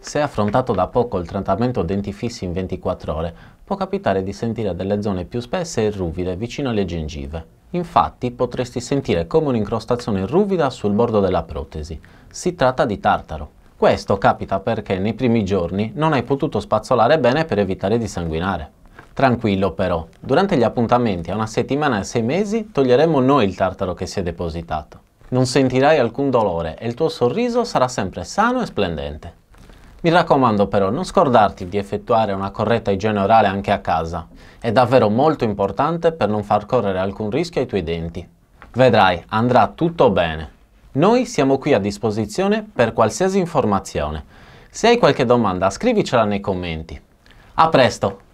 Se affrontato da poco il trattamento denti fissi in 24 ore, può capitare di sentire delle zone più spesse e ruvide vicino alle gengive. Infatti potresti sentire come un'incrostazione ruvida sul bordo della protesi. Si tratta di tartaro. Questo capita perché nei primi giorni non hai potuto spazzolare bene per evitare di sanguinare. Tranquillo però, durante gli appuntamenti a una settimana e sei mesi toglieremo noi il tartaro che si è depositato. Non sentirai alcun dolore e il tuo sorriso sarà sempre sano e splendente. Mi raccomando però, non scordarti di effettuare una corretta igiene orale anche a casa. È davvero molto importante per non far correre alcun rischio ai tuoi denti. Vedrai, andrà tutto bene. Noi siamo qui a disposizione per qualsiasi informazione. Se hai qualche domanda scrivicela nei commenti. A presto!